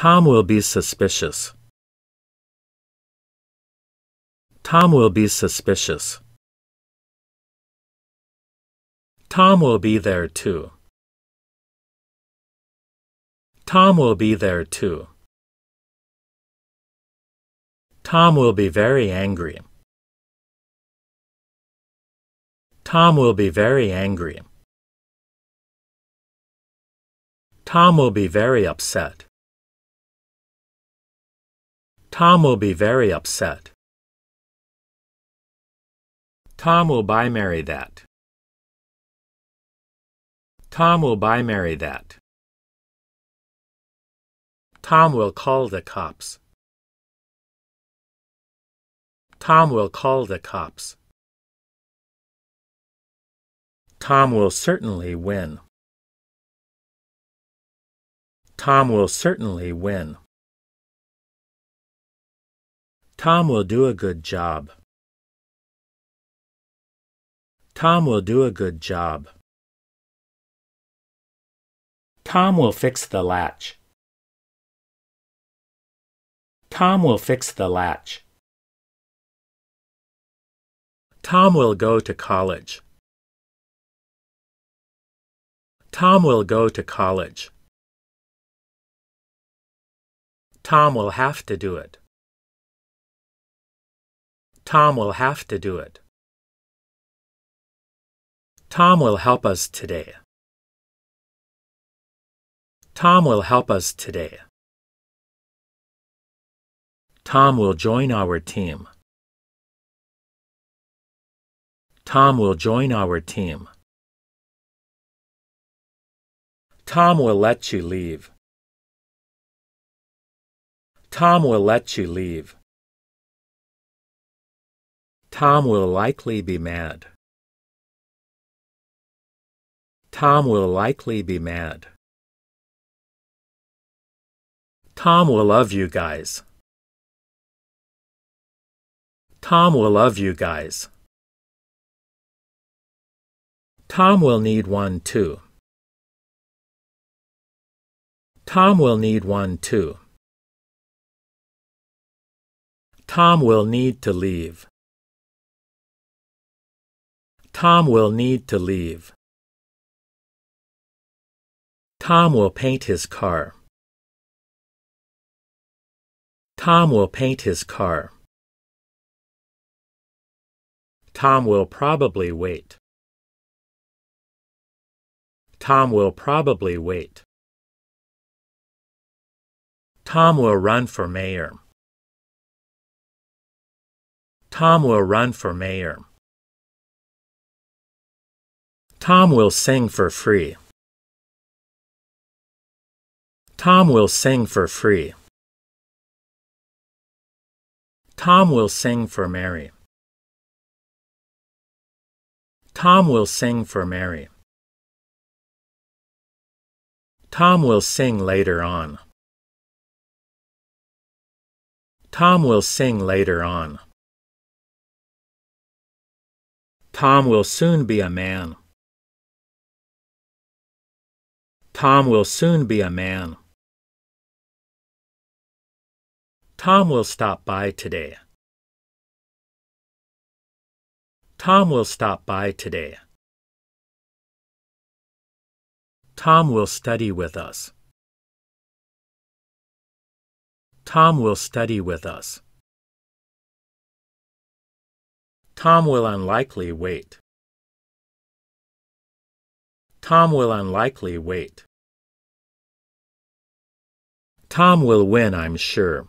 Tom will be suspicious. Tom will be suspicious. Tom will be there too. Tom will be there too. Tom will be very angry. Tom will be very angry. Tom will be very upset. Tom will be very upset. Tom will buy Mary that. Tom will buy Mary that. Tom will call the cops. Tom will call the cops. Tom will certainly win. Tom will certainly win. Tom will do a good job. Tom will do a good job. Tom will fix the latch. Tom will fix the latch. Tom will go to college. Tom will go to college. Tom will have to do it. Tom will have to do it. Tom will help us today. Tom will help us today. Tom will join our team. Tom will join our team. Tom will let you leave. Tom will let you leave. Tom will likely be mad. Tom will likely be mad. Tom will love you guys. Tom will love you guys. Tom will need one too. Tom will need one too. Tom will need to leave. Tom will need to leave. Tom will paint his car. Tom will paint his car. Tom will probably wait. Tom will probably wait. Tom will run for mayor. Tom will run for mayor. Tom will sing for free. Tom will sing for free. Tom will sing for Mary. Tom will sing for Mary. Tom will sing later on. Tom will sing later on. Tom will soon be a man. Tom will soon be a man. Tom will stop by today. Tom will stop by today. Tom will study with us. Tom will study with us. Tom will unlikely wait. Tom will unlikely wait. Tom will win, I'm sure.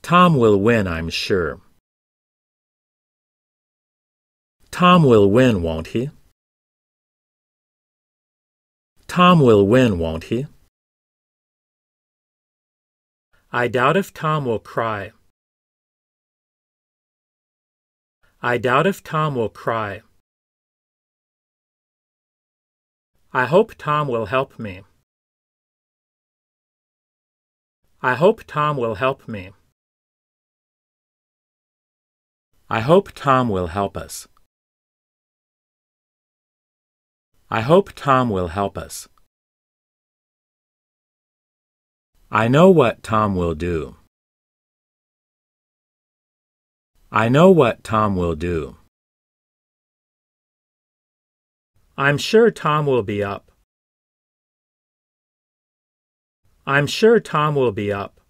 Tom will win, I'm sure. Tom will win, won't he? Tom will win, won't he? I doubt if Tom will cry. I doubt if Tom will cry. I hope Tom will help me. I hope Tom will help me. I hope Tom will help us. I hope Tom will help us. I know what Tom will do. I know what Tom will do. I'm sure Tom will be up. I'm sure Tom will be up.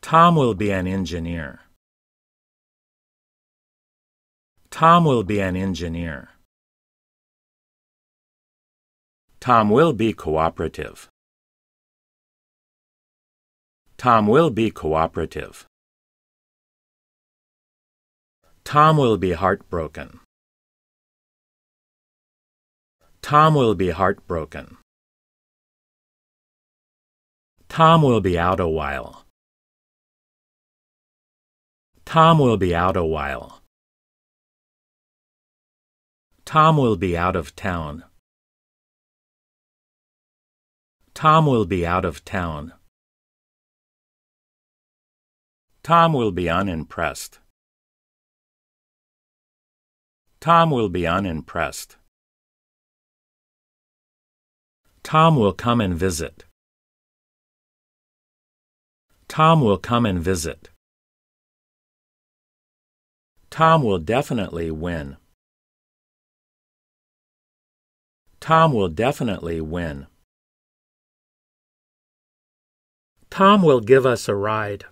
Tom will be an engineer. Tom will be an engineer. Tom will be cooperative. Tom will be cooperative. Tom will be heartbroken. Tom will be heartbroken. Tom will be out a while. Tom will be out a while. Tom will be out of town. Tom will be out of town. Tom will be unimpressed. Tom will be unimpressed. Tom will come and visit. Tom will come and visit. Tom will definitely win. Tom will definitely win. Tom will give us a ride.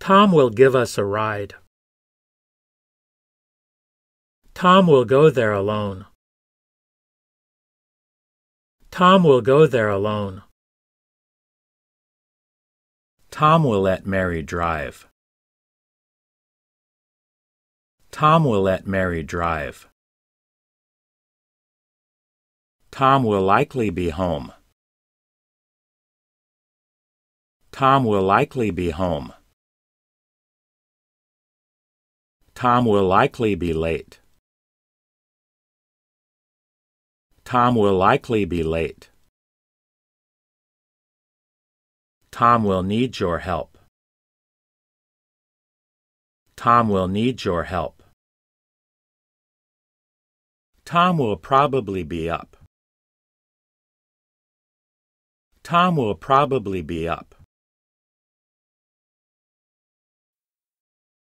Tom will give us a ride. Tom will go there alone. Tom will go there alone. Tom will let Mary drive. Tom will let Mary drive. Tom will likely be home. Tom will likely be home. Tom will likely be late. Tom will likely be late. Tom will need your help. Tom will need your help. Tom will probably be up. Tom will probably be up.